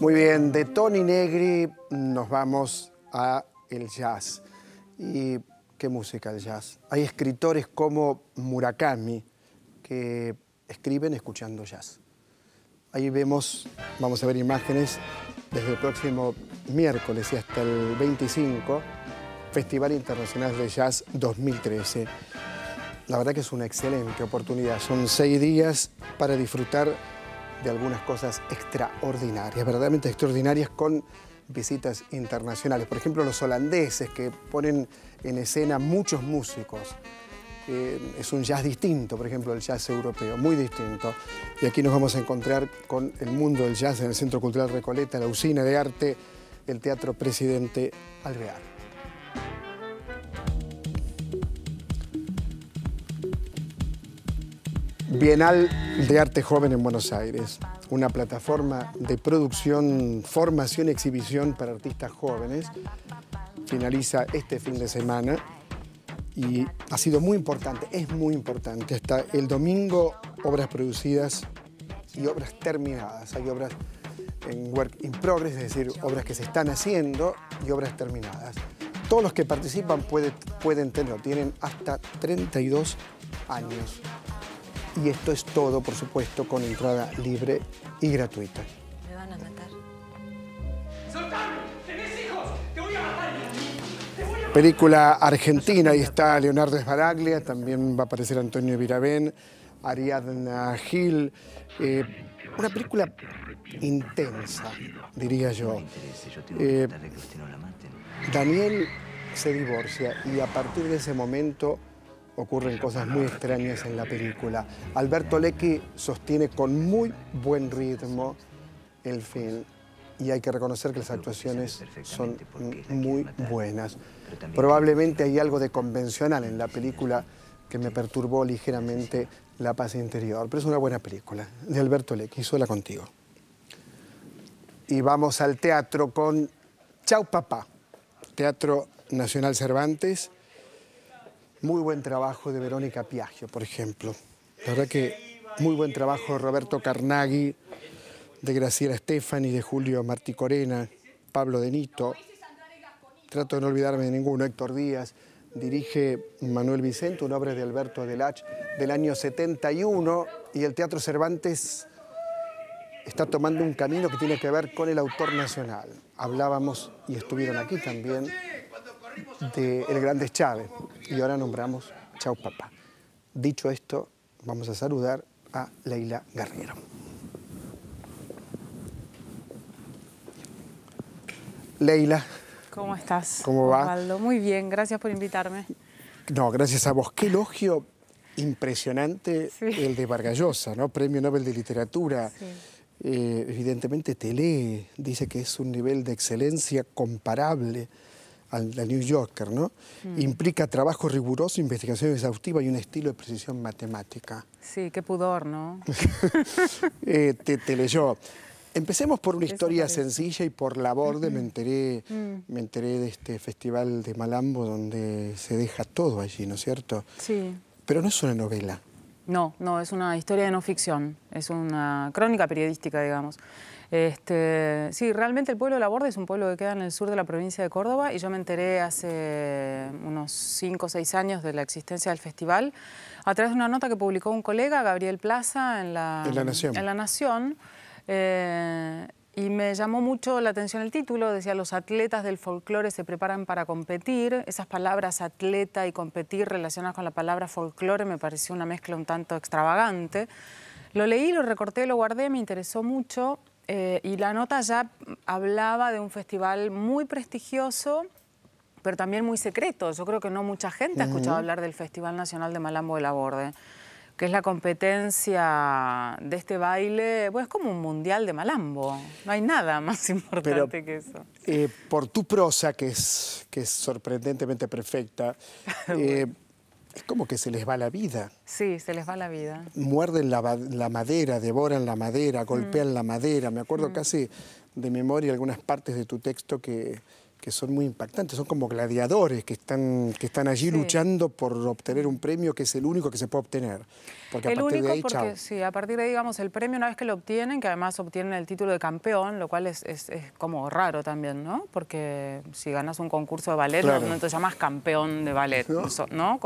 Muy bien, de Tony Negri nos vamos a el jazz. ¿Y qué música el jazz? Hay escritores como Murakami que escriben escuchando jazz. Ahí vemos, vamos a ver imágenes desde el próximo miércoles y hasta el 25, Festival Internacional de Jazz 2013 la verdad que es una excelente oportunidad. Son seis días para disfrutar de algunas cosas extraordinarias, verdaderamente extraordinarias con visitas internacionales. Por ejemplo, los holandeses que ponen en escena muchos músicos. Eh, es un jazz distinto, por ejemplo, el jazz europeo, muy distinto. Y aquí nos vamos a encontrar con el mundo del jazz en el Centro Cultural Recoleta, la usina de arte, el Teatro Presidente Alvear. Bienal de Arte Joven en Buenos Aires, una plataforma de producción, formación y exhibición para artistas jóvenes. Finaliza este fin de semana y ha sido muy importante, es muy importante. Hasta el domingo, obras producidas y obras terminadas. Hay obras en work in progress, es decir, obras que se están haciendo y obras terminadas. Todos los que participan pueden tenerlo. tienen hasta 32 años. Y esto es todo, por supuesto, con entrada libre y gratuita. Me van a matar. ¡Soltame! ¡Tenés hijos! ¡Te voy a matar! Película argentina, ahí está Leonardo Esbaraglia, también va a aparecer Antonio Virabén, Ariadna Gil. Eh, una película intensa, diría yo. Eh, Daniel se divorcia y a partir de ese momento ocurren cosas muy extrañas en la película. Alberto Lecchi sostiene con muy buen ritmo el film y hay que reconocer que las actuaciones son muy buenas. Probablemente hay algo de convencional en la película que me perturbó ligeramente la paz interior, pero es una buena película de Alberto Lecchi, sola contigo. Y vamos al teatro con Chau Papá, Teatro Nacional Cervantes, muy buen trabajo de Verónica Piaggio, por ejemplo. La verdad que muy buen trabajo de Roberto Carnaghi, de Graciela Stefani, de Julio Martí Corena, Pablo Denito. Trato de no olvidarme de ninguno. Héctor Díaz dirige Manuel Vicente, una obra de Alberto Delach del año 71 y el Teatro Cervantes está tomando un camino que tiene que ver con el autor nacional. Hablábamos, y estuvieron aquí también, de El Grande Chávez, y ahora nombramos Chao Papá. Dicho esto, vamos a saludar a Leila Guerrero. Leila. ¿Cómo estás? ¿Cómo va? Muy bien, gracias por invitarme. No, gracias a vos. Qué elogio impresionante el de Vargallosa, ¿no? Premio Nobel de Literatura. Eh, evidentemente te lee, dice que es un nivel de excelencia comparable al, New Yorker, ¿no? Mm. Implica trabajo riguroso, investigación exhaustiva y un estilo de precisión matemática. Sí, qué pudor, ¿no? Eh, te, leyó. Empecemos por una historia sencilla y por la borde. me, enteré, mm. me enteré de este festival de Malambo donde se deja todo allí, ¿no es cierto? Sí. Pero no es una novela. No, no, es una historia de no ficción, es una crónica periodística, digamos. Este, sí, realmente el pueblo de La Borda es un pueblo que queda en el sur de la provincia de Córdoba y yo me enteré hace unos 5 o 6 años de la existencia del festival a través de una nota que publicó un colega, Gabriel Plaza, en La, Nación. Eh, y me llamó mucho la atención el título, decía, los atletas del folclore se preparan para competir. Esas palabras atleta y competir relacionadas con la palabra folclore me pareció una mezcla un tanto extravagante. Lo leí, lo recorté, lo guardé, me interesó mucho eh, y la nota ya hablaba de un festival muy prestigioso, pero también muy secreto. Yo creo que no mucha gente ha escuchado hablar del Festival Nacional de Malambo de la Borde, que es la competencia de este baile, pues es como un mundial de malambo. No hay nada más importante que eso. Eh, por tu prosa, que es, que es sorprendentemente perfecta, eh, es como que se les va la vida. Sí, se les va la vida. Muerden la, la madera, devoran la madera, golpean mm. la madera. Me acuerdo mm. casi de memoria algunas partes de tu texto que que son muy impactantes, son como gladiadores que están, que están allí luchando por obtener un premio que es el único que se puede obtener. Porque el a partir único de ahí, porque, sí, a partir de digamos, el premio una vez que lo obtienen, que además obtienen el título de campeón, lo cual es, como raro también, ¿no? Porque si ganas un concurso de ballet, no, te llamas campeón de ballet, ¿no?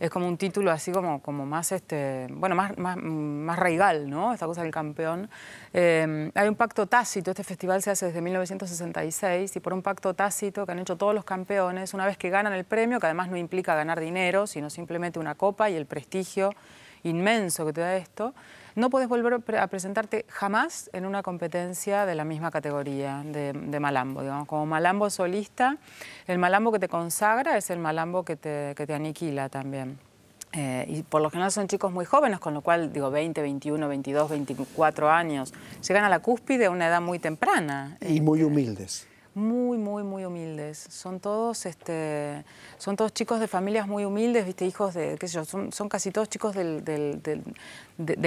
es como un título así como, como más, este, bueno, más, más, ¿no? Esta cosa del campeón. Em, hay un pacto tácito, este festival se hace desde 1966 y por un pacto tácito que han hecho todos los campeones, una vez que ganan el premio, que además no implica ganar dinero, sino simplemente una copa y el prestigio inmenso que te da esto, no puedes volver a presentarte jamás en una competencia de la misma categoría de, malambo. Como malambo solista, el malambo que te consagra es el malambo que te, aniquila también. Eh, y por lo general son chicos muy jóvenes, con lo cual, digo, 20, 21, 22, 24 años, llegan a la cúspide a una edad muy temprana. Y muy este, humildes muy, muy, muy humildes. Son todos, este, son todos chicos de familias muy humildes, viste, hijos de, qué sé son, son casi todos chicos del,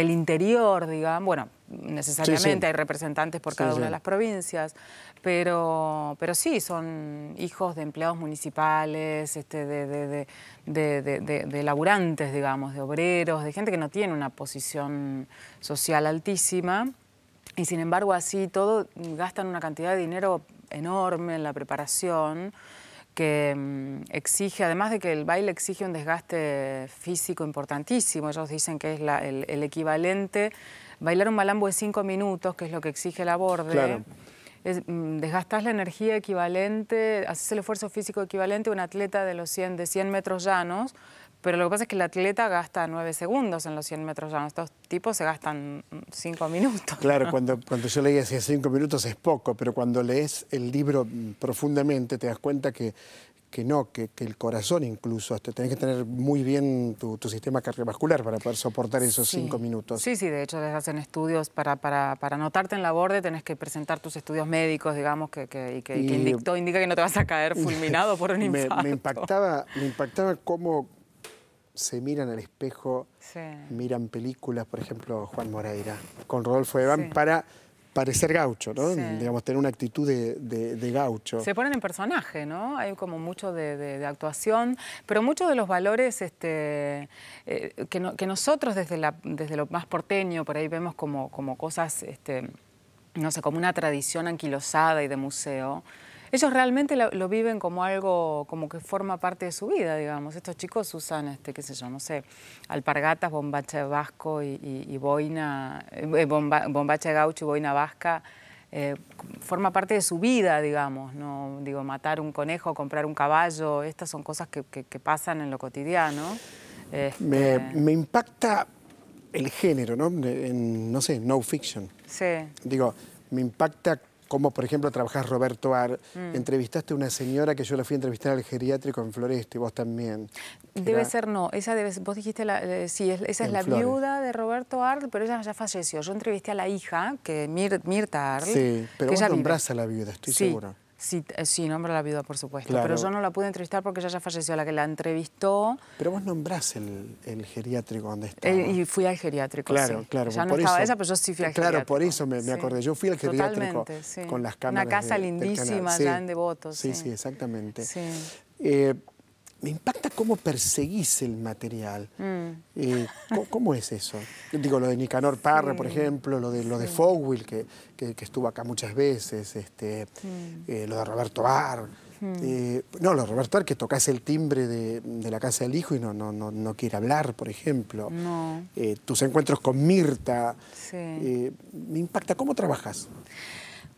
interior, digamos. Bueno, necesariamente hay representantes por cada una de las provincias, pero, pero sí, son hijos de empleados municipales, este, de, de, de, de, laburantes, digamos, de obreros, de gente que no tiene una posición social altísima. Y sin embargo, así todo gastan una cantidad de dinero enorme en la preparación que mm, exige, además de que el baile exige un desgaste físico importantísimo, ellos dicen que es el, equivalente, bailar un malambo de cinco minutos, que es lo que exige la borde claro. Mm, la energía equivalente, haces el esfuerzo físico equivalente a un atleta de los 100, de 100 metros llanos, pero lo que pasa es que el atleta gasta 9 segundos en los 100 metros llanos. Estos tipos se gastan mm, cinco minutos. Claro, cuando, cuando yo leía hacía 5 minutos es poco, pero cuando lees el libro mm, profundamente te das cuenta que, que no, que, el corazón incluso, este, tenés que tener muy bien tu, sistema cardiovascular para poder soportar esos cinco minutos. Sí, sí, de hecho les hacen estudios para, para, para anotarte en la borde, tenés que presentar tus estudios médicos, digamos, que, que, que indicto, indica que no te vas a caer fulminado por un infarto. me impactaba, me impactaba cómo se miran al espejo, miran películas, por ejemplo, Juan Moreira, con Rodolfo Evan, para parecer gaucho, ¿no? Digamos, tener una actitud de, gaucho. Se ponen en personaje, ¿no? Hay como mucho de, actuación, pero muchos de los valores este, eh, que, nosotros desde, la, desde lo más porteño, por ahí vemos como, como cosas, este, no sé, como una tradición anquilosada y de museo, ellos realmente lo, viven como algo, como que forma parte de su vida, digamos. Estos chicos usan, este, qué sé yo, no sé, alpargatas, bombacha de vasco y, boina, eh, bombacha de gaucho y boina vasca. Eh, forma parte de su vida, digamos, ¿no? Digo, matar un conejo, comprar un caballo, estas son cosas que, pasan en lo cotidiano. Me, este, impacta el género, ¿no? no sé, no fiction. Sí. Digo, me impacta como por ejemplo trabajás Roberto Ar, mm. entrevistaste a una señora que yo la fui a entrevistar al geriátrico en Floreste, vos también. Debe ser, no, esa debe, vos dijiste, la, eh, sí, esa es la viuda de Roberto Ar, pero ella ya falleció. Yo entrevisté a la hija, que Mirta Ar. Sí, pero vos nombrás a la viuda, estoy seguro. Sí, eh, sí, nombra la viuda, por supuesto. Pero yo no la pude entrevistar porque ella ya falleció. La que la entrevistó... Pero vos nombrás el, geriátrico donde está. Eh, y fui al geriátrico, Claro, sí. claro. Ya no estaba eso, pero yo sí fui al claro, geriátrico. Claro, por eso me, me acordé. Yo fui al geriátrico con las cámaras Una casa lindísima, ya en devotos. Sí, sí, exactamente. Eh, me impacta cómo perseguís el material. Mm. Eh, ¿cómo, es eso? Digo, lo de Nicanor Parra, por ejemplo, lo de, lo de que, estuvo acá muchas veces, este, mm. eh, lo de Roberto Ar. Mm. Eh, no, lo de Roberto Ar, que tocas el timbre de, la casa del hijo y no, no, no, quiere hablar, por ejemplo. tus encuentros con Mirta. Sí. me impacta. ¿Cómo trabajas?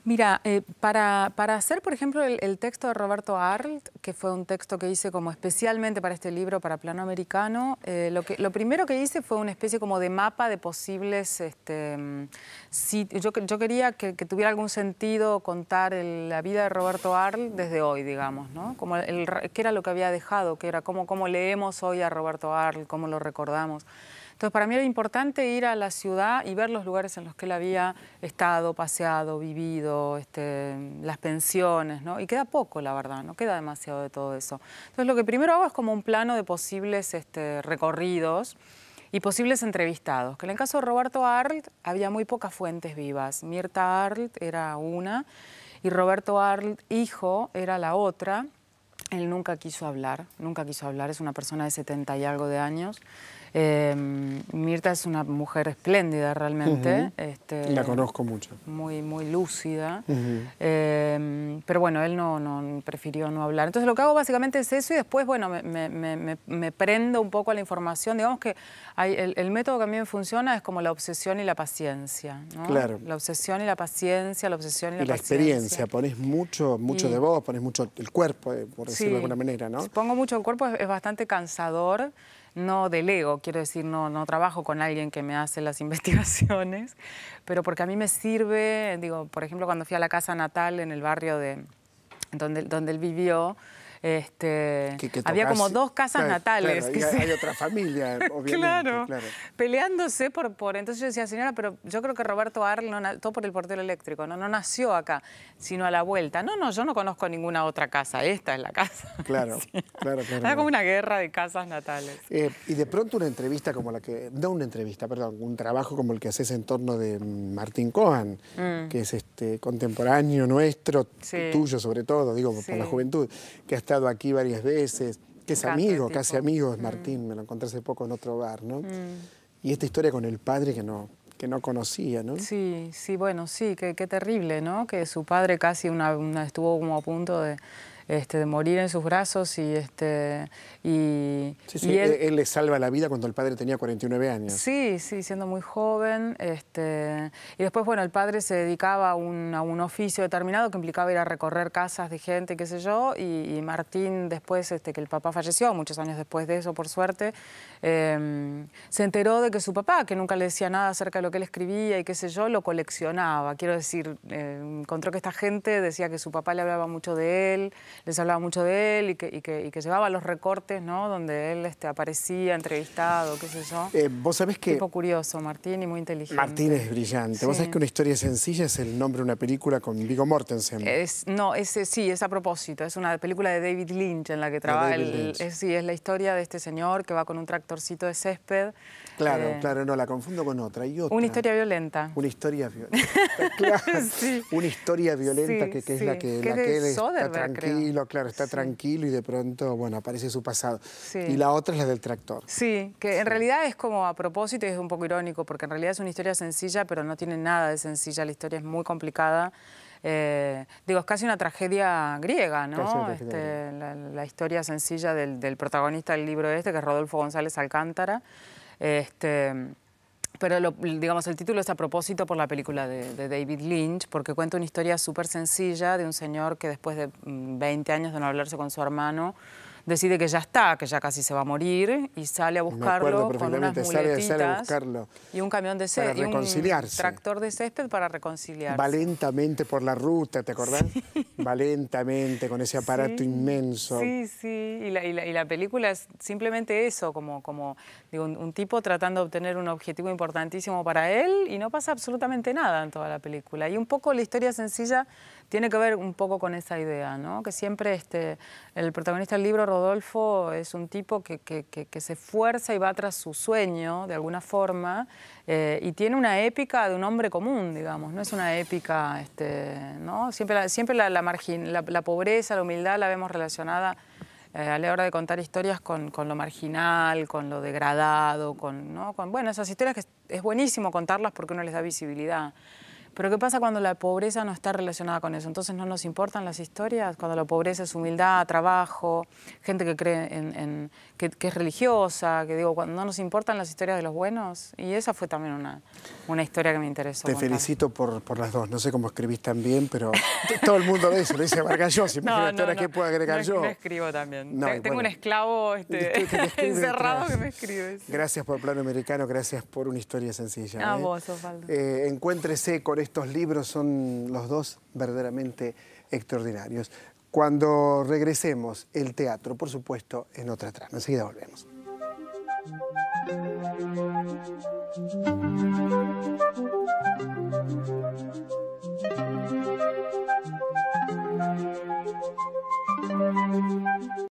Mira, eh, para, para, hacer, por ejemplo, el, texto de Roberto Arlt, que fue un texto que hice como especialmente para este libro, para Plano Americano, eh, lo, que, lo primero que hice fue una especie como de mapa de posibles este, mm, Yo, quería que, tuviera algún sentido contar la vida de Roberto Arlt desde hoy, digamos, ¿no? Como qué era lo que había dejado, que era cómo, cómo leemos hoy a Roberto Arlt, cómo lo recordamos. Entonces, para mí era importante ir a la ciudad y ver los lugares en los que él había estado, paseado, vivido, este, las pensiones, ¿no? Y queda poco, la verdad, no queda demasiado de todo eso. Entonces, lo que primero hago es como un plano de posibles este, recorridos y posibles entrevistados, que en el caso de Roberto Arlt había muy pocas fuentes vivas. Mirta Arlt era una y Roberto Arlt, hijo, era la otra. Él nunca quiso hablar, nunca quiso hablar, es una persona de 70 y algo de años. Em, Mirta es una mujer espléndida realmente. Este, la conozco mucho. Muy, muy lúcida. Em, pero bueno, él no, prefirió no hablar. Entonces lo que hago básicamente es eso y después, bueno, me, prendo un poco a la información. Digamos que el, método que a mí me funciona es como la obsesión y la paciencia. Claro. La obsesión y la paciencia, la obsesión y la, y la experiencia. Pones mucho, mucho de vos, pones mucho el cuerpo, eh, por decirlo de alguna manera, ¿no? Si pongo mucho el cuerpo, es bastante cansador no delego, quiero decir, no, no trabajo con alguien que me hace las investigaciones, pero porque a mí me sirve, digo, por ejemplo, cuando fui a la casa natal en el barrio donde, donde él vivió, este, había como dos casas natales. Claro, hay, otra familia, obviamente. Claro, peleándose por, Entonces yo decía, señora, pero yo creo que Roberto Arl, no, todo por el portero eléctrico, ¿no? no nació acá, sino a la vuelta. No, no, yo no conozco ninguna otra casa, esta es la casa. Claro, claro, claro. Era como una guerra de casas natales. Eh, y de pronto una entrevista como la que... No una entrevista, perdón, un trabajo como el que haces en torno de Martín Cohan, mm. que es este contemporáneo nuestro, tuyo sobre todo, digo, por la juventud, que hasta aquí varias veces, que es amigo, casi amigo es mm. Martín, me lo encontré hace poco en otro bar, ¿no? Mm. Y esta historia con el padre que no, que no conocía, ¿no? Sí, sí, bueno, sí, qué, qué terrible, ¿no? Que su padre casi una estuvo como a punto de este, de morir en sus brazos y este y, él, le salva la vida cuando el padre tenía 49 años. Sí, sí, siendo muy joven. Este, y después, bueno, el padre se dedicaba a un, oficio determinado que implicaba ir a recorrer casas de gente, qué sé yo, y, Martín, después este, que el papá falleció, muchos años después de eso, por suerte, em, se enteró de que su papá, que nunca le decía nada acerca de lo que él escribía y qué sé yo, lo coleccionaba. Quiero decir, eh, encontró que esta gente decía que su papá le hablaba mucho de él, les hablaba mucho de él y que, llevaba los recortes, ¿no? Donde él este, aparecía entrevistado, qué sé yo. Eh, vos sabés que... Tipo curioso, Martín, y muy inteligente. Martín es brillante. Vos sabés que una historia sencilla es el nombre de una película con Vigo Mortensen. no, sí, es a propósito. Es una película de David Lynch en la que trabaja. sí, es la historia de este señor que va con un tractorcito de césped. Claro, eh, claro, no, la confundo con otra. Y otra. Una historia violenta. Una historia violenta, claro. Una historia violenta que, es la que, la que lo claro, está tranquilo y de pronto, bueno, aparece su pasado. Y la otra es la del tractor. Sí, que en realidad es como a propósito y es un poco irónico, porque en realidad es una historia sencilla, pero no tiene nada de sencilla, la historia es muy complicada. Eh, digo, es casi una tragedia griega, ¿no? Este, la, historia sencilla del, protagonista del libro este, que es Rodolfo González Alcántara. Este, pero lo, digamos, el título es a propósito por la película de, de David Lynch, porque cuenta una historia súper sencilla de un señor que después de 20 mm, años de no hablarse con su hermano, decide que ya está, que ya casi se va a morir y sale a buscarlo con unas y un camión de césped, un tractor de césped para reconciliarse. Va lentamente por la ruta, ¿te acordás? Va lentamente con ese aparato inmenso. Sí, sí, y la, película es simplemente eso, como, como un, un tipo tratando de obtener un objetivo importantísimo para él y no pasa absolutamente nada en toda la película. Y un poco la historia sencilla tiene que ver un poco con esa idea, ¿no? que siempre este, el protagonista del libro, Rodolfo, es un tipo que, que, se esfuerza y va tras su sueño, de alguna forma, eh, y tiene una épica de un hombre común, digamos, no es una épica, este, ¿no? siempre, siempre la, la, pobreza, la humildad la vemos relacionada eh, a la hora de contar historias con, lo marginal, con lo degradado, con, ¿no? con bueno, esas historias que es buenísimo contarlas porque uno les da visibilidad. Pero ¿qué pasa cuando la pobreza no está relacionada con eso? Entonces no nos importan las historias, cuando la pobreza es humildad, trabajo, gente que cree en, que, es religiosa, que digo, cuando no nos importan las historias de los buenos. Y esa fue también una, una historia que me interesó. Te felicito por, las dos. No sé cómo escribís tan bien, pero todo el mundo lo dice, lo dice Vargas siempre No, no, no, qué puedo agregar no, yo. escribo también. Tengo un esclavo este, este, encerrado que me escribe. Gracias por Plano Americano, gracias por una historia sencilla. A ¿eh? vos, Osvaldo. Eh, encuéntrese estos libros son los dos verdaderamente extraordinarios. Cuando regresemos, el teatro, por supuesto, en otra trama. Enseguida volvemos.